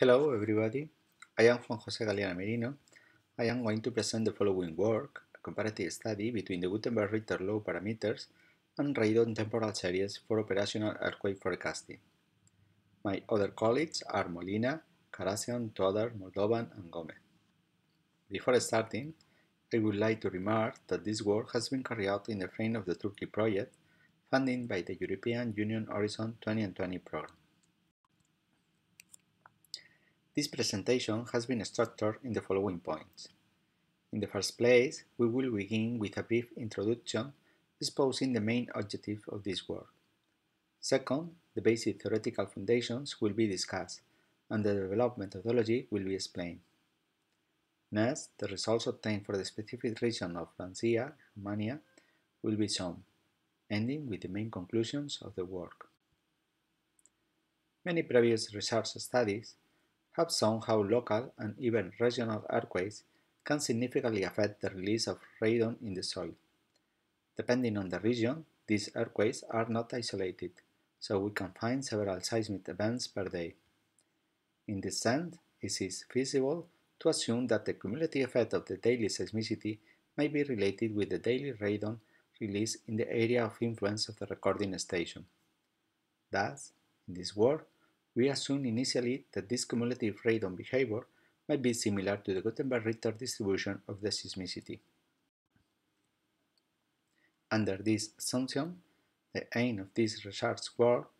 Hello everybody, I am Juan Jose Galeana Merino. I am going to present the following work, a comparative study between the Gutenberg-Ritter low parameters and radon temporal series for operational earthquake forecasting. My other colleagues are Molina, Karasian, Todar, Moldovan, and Gomez. Before starting, I would like to remark that this work has been carried out in the frame of the Turkey project, funded by the European Union Horizon 2020 program. This presentation has been structured in the following points. In the first place, we will begin with a brief introduction exposing the main objective of this work. Second, the basic theoretical foundations will be discussed, and the development methodology will be explained. Next, the results obtained for the specific region of Lancia, Romania, will be shown, ending with the main conclusions of the work. Many previous research studies have shown how local and even regional earthquakes can significantly affect the release of radon in the soil. Depending on the region, these earthquakes are not isolated, so we can find several seismic events per day. In this sense, it is feasible to assume that the cumulative effect of the daily seismicity may be related with the daily radon release in the area of influence of the recording station. Thus, in this work, we assume initially that this cumulative radon behavior might be similar to the Gutenberg-Ritter distribution of the seismicity. Under this assumption, the aim of this research work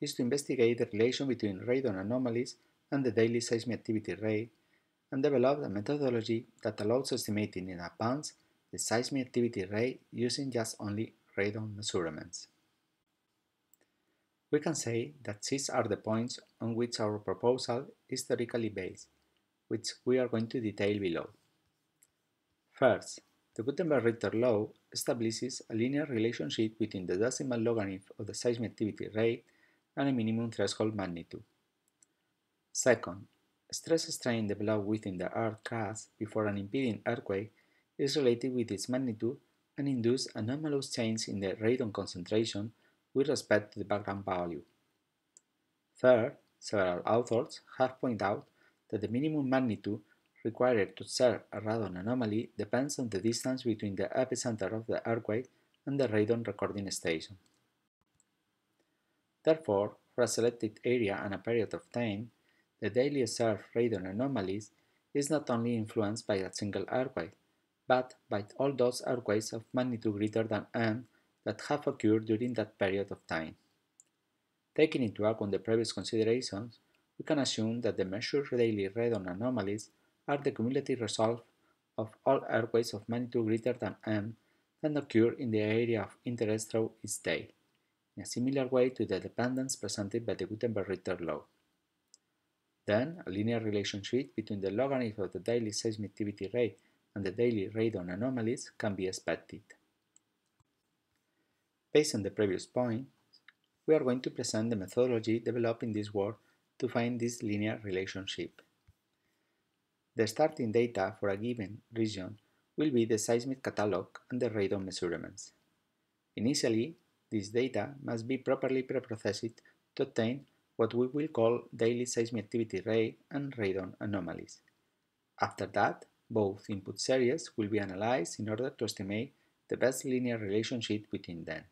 is to investigate the relation between radon anomalies and the daily seismic activity rate and develop a methodology that allows estimating in advance the seismic activity rate using just only radon measurements. We can say that these are the points on which our proposal is theoretically based, which we are going to detail below. First, the Gutenberg-Ritter law establishes a linear relationship between the decimal logarithm of the seismicity rate and a minimum threshold magnitude. Second, stress strain developed within the earth crust before an impeding earthquake is related with its magnitude and induces anomalous change in the radon concentration with respect to the background value. Third, several authors have pointed out that the minimum magnitude required to serve a radon anomaly depends on the distance between the epicenter of the earthquake and the radon recording station. Therefore, for a selected area and a period of time, the daily observed radon anomalies is not only influenced by a single earthquake, but by all those earthquakes of magnitude greater than n that have occurred during that period of time. Taking into account the previous considerations, we can assume that the measured daily radon anomalies are the cumulative result of all earthquakes of magnitude greater than m that occur in the area of interest through each day, in a similar way to the dependence presented by the Gutenberg-Ritter law. Then, a linear relationship between the logarithm of the daily seismicity rate and the daily radon anomalies can be expected. Based on the previous point, we are going to present the methodology developed in this work to find this linear relationship. The starting data for a given region will be the seismic catalog and the radon measurements. Initially, this data must be properly preprocessed to obtain what we will call daily seismic activity rate and radon anomalies. After that, both input series will be analyzed in order to estimate the best linear relationship between them.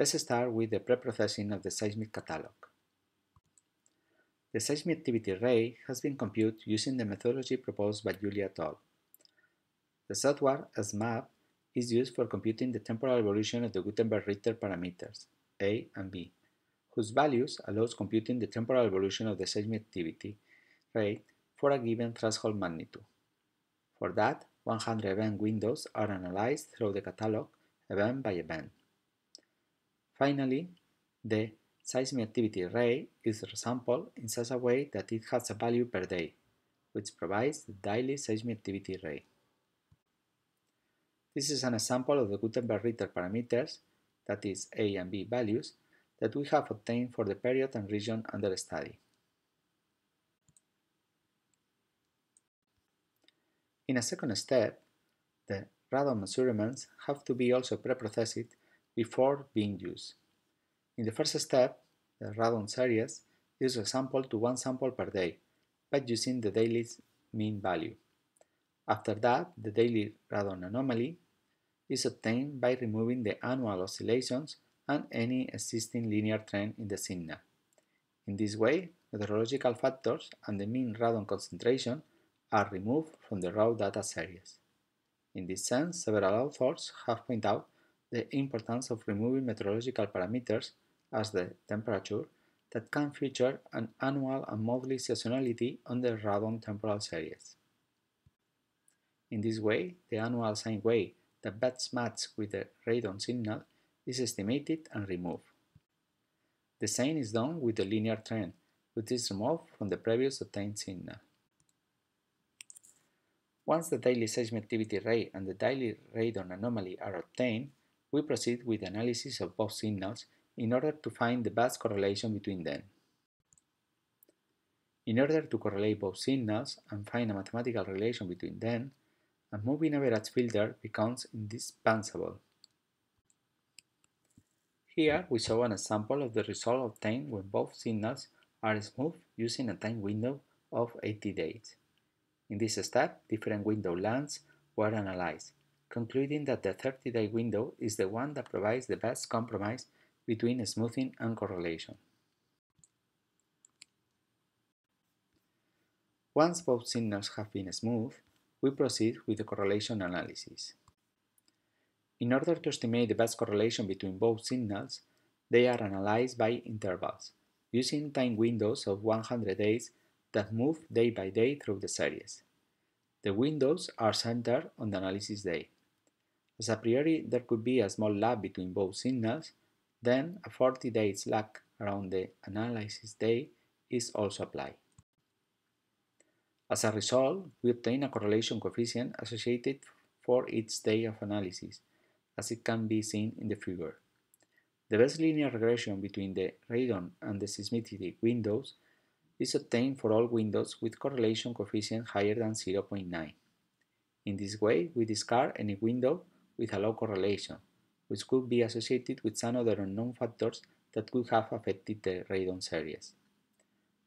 Let's start with the preprocessing of the seismic catalog. The seismic activity rate has been computed using the methodology proposed by Julia et al. The software SMAP is used for computing the temporal evolution of the Gutenberg-Ritter parameters, A and B, whose values allows computing the temporal evolution of the seismic activity rate for a given threshold magnitude. For that, 100 event windows are analyzed through the catalog, event by event. Finally, the seismicity ray is resampled in such a way that it has a value per day, which provides the daily seismicity ray. This is an example of the Gutenberg Ritter parameters, that is A and B values, that we have obtained for the period and region under study. In a second step, the radon measurements have to be also preprocessed before being used. In the first step, the radon series, use a sample to one sample per day, by using the daily mean value. After that, the daily radon anomaly is obtained by removing the annual oscillations and any existing linear trend in the signal. In this way, meteorological factors and the mean radon concentration are removed from the raw data series. In this sense, several authors have pointed out the importance of removing meteorological parameters, as the temperature, that can feature an annual and monthly seasonality on the radon temporal series. In this way, the annual sine wave that best matches with the radon signal is estimated and removed. The same is done with the linear trend, which is removed from the previous obtained signal. Once the daily seismicity rate and the daily radon anomaly are obtained, we proceed with analysis of both signals in order to find the best correlation between them. In order to correlate both signals and find a mathematical relation between them, a moving average filter becomes indispensable. Here we show an example of the result obtained when both signals are smooth using a time window of 80 days. In this step, different window lengths were analyzed, concluding that the 30-day window is the one that provides the best compromise between smoothing and correlation. Once both signals have been smoothed, we proceed with the correlation analysis. In order to estimate the best correlation between both signals, they are analyzed by intervals, using time windows of 100 days that move day by day through the series. The windows are centered on the analysis day. As a priori, there could be a small lag between both signals, then a 40 days lag around the analysis day is also applied. As a result, we obtain a correlation coefficient associated for each day of analysis, as it can be seen in the figure. The best linear regression between the radon and the seismicity windows is obtained for all windows with correlation coefficient higher than 0.9. In this way, we discard any window with a low correlation, which could be associated with some other unknown factors that could have affected the radon series.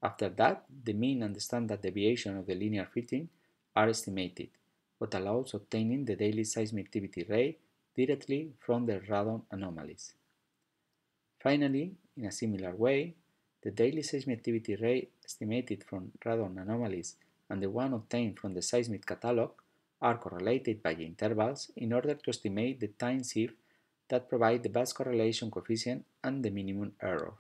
After that, the mean and the standard deviation of the linear fitting are estimated, what allows obtaining the daily seismicity rate directly from the radon anomalies. Finally, in a similar way, the daily seismicity rate estimated from radon anomalies and the one obtained from the seismic catalog are correlated by intervals in order to estimate the time shift that provide the best correlation coefficient and the minimum error.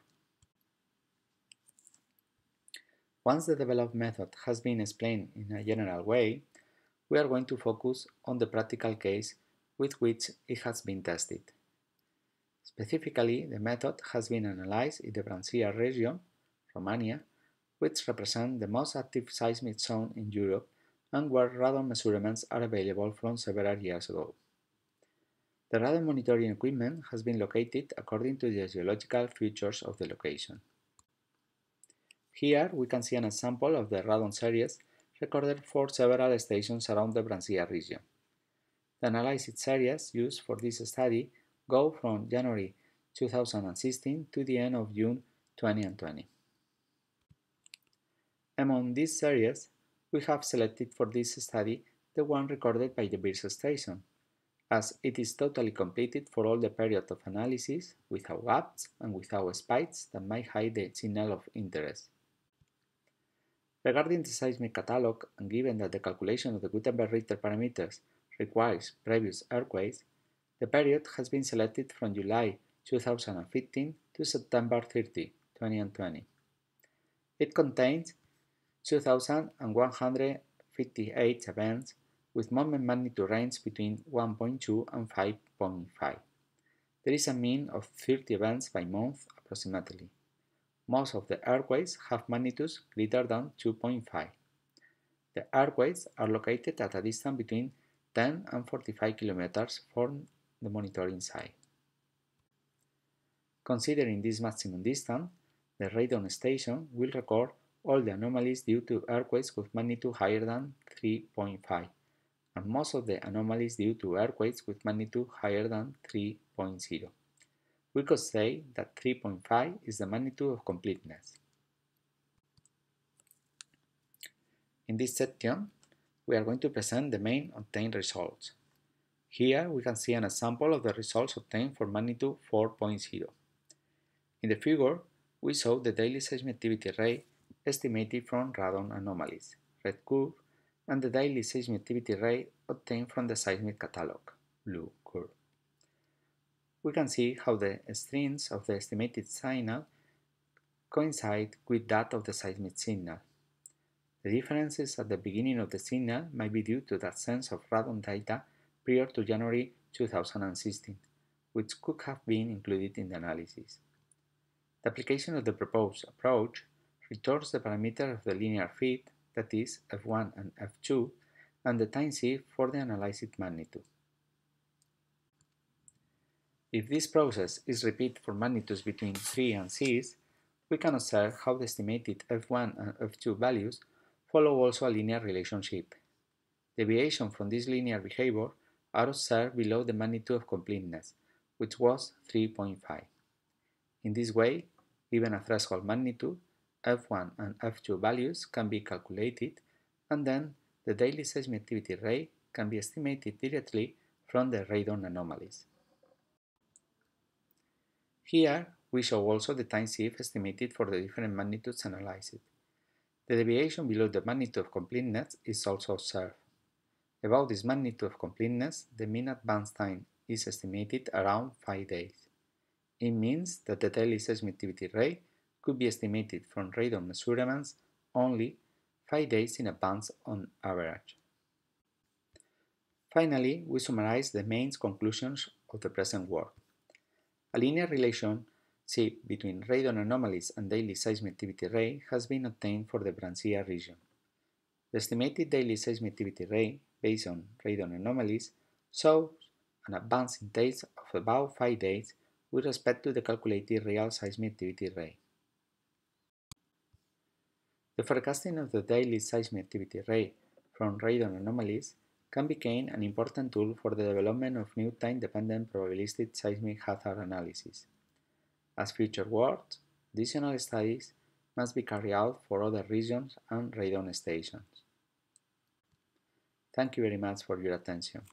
Once the developed method has been explained in a general way, we are going to focus on the practical case with which it has been tested. Specifically, the method has been analyzed in the Brancia region, Romania, which represents the most active seismic zone in Europe and where radon measurements are available from several years ago. The radon monitoring equipment has been located according to the geological features of the location. Here we can see an example of the radon series recorded for several stations around the Brancia region. The analyzed series used for this study go from January 2016 to the end of June 2020. Among these series, we have selected for this study the one recorded by the Birsa station, as it is totally completed for all the period of analysis, without gaps and without spikes that might hide the signal of interest. Regarding the seismic catalog, and given that the calculation of the Gutenberg-Richter parameters requires previous earthquakes, the period has been selected from July 2015 to September 30, 2020. It contains 2,158 events with moment magnitude range between 1.2 and 5.5. There is a mean of 30 events by month approximately. Most of the earthquakes have magnitudes greater than 2.5. The earthquakes are located at a distance between 10 and 45 kilometers from the monitoring site. Considering this maximum distance, the radon station will record all the anomalies due to earthquakes with magnitude higher than 3.5 and most of the anomalies due to earthquakes with magnitude higher than 3.0. We could say that 3.5 is the magnitude of completeness. In this section, we are going to present the main obtained results. Here we can see an example of the results obtained for magnitude 4.0. In the figure, we saw the daily seismicity rate estimated from radon anomalies, red-curve, and the daily seismicity rate obtained from the seismic catalog, blue curve. We can see how the strengths of the estimated signal coincide with that of the seismic signal. The differences at the beginning of the signal might be due to that sense of radon data prior to January 2016, which could have been included in the analysis. The application of the proposed approach returns the parameter of the linear fit, that is f1 and f2, and the time c for the analyzed magnitude. If this process is repeated for magnitudes between 3 and 6, we can observe how the estimated f1 and f2 values follow also a linear relationship. Deviation from this linear behavior are observed below the magnitude of completeness, which was 3.5. In this way, given a threshold magnitude, F1 and F2 values can be calculated and then the daily seismicity rate can be estimated directly from the radon anomalies. Here we show also the time shift estimated for the different magnitudes analyzed. The deviation below the magnitude of completeness is also observed. About this magnitude of completeness, the mean advance time is estimated around 5 days. It means that the daily seismicity rate could be estimated from radon measurements only five days in advance on average. Finally, we summarize the main conclusions of the present work. A linear relation between radon anomalies and daily seismicity rate has been obtained for the Brancia region. The estimated daily seismicity rate based on radon anomalies shows an advance in days of about 5 days with respect to the calculated real seismicity rate. The forecasting of the daily seismic activity rate from radon anomalies can become an important tool for the development of new time-dependent probabilistic seismic hazard analysis. As future work, additional studies must be carried out for other regions and radon stations. Thank you very much for your attention.